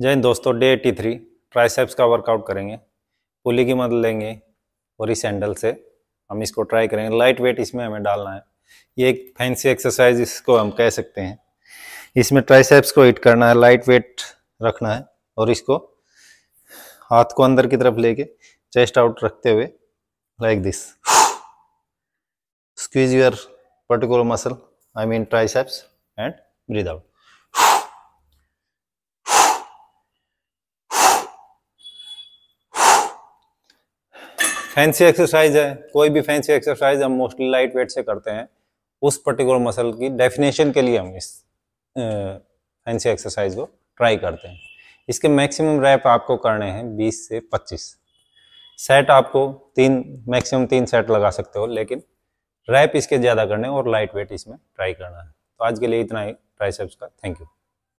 जय हिंद दोस्तों डे 83 थ्री ट्राइसेप्स का वर्कआउट करेंगे पुली की मदद लेंगे और इस हैंडल से हम इसको ट्राई करेंगे लाइट वेट इसमें हमें डालना है ये एक फैंसी एक्सरसाइज इसको हम कह सकते हैं इसमें ट्राइसेप्स को हिट करना है लाइट वेट रखना है और इसको हाथ को अंदर की तरफ लेके चेस्ट आउट रखते हुए like this squeeze your particular muscle I mean triceps and breathe out fancy exercise है कोई भी फैंसी एक्सरसाइज हम मोस्टली लाइट वेट से करते हैं उस पर्टिकुलर मसल की डेफिनेशन के लिए हम इस फैंसी एक्सरसाइज को ट्राई करते हैं इसके मैक्सिमम रैप आपको करने हैं 20 से 25 सेट आपको तीन मैक्सिमम तीन सेट लगा सकते हो लेकिन रैप इसके ज़्यादा करने और लाइट वेट इसमें ट्राई करना है तो आज के लिए इतना ही ट्राई का थैंक यू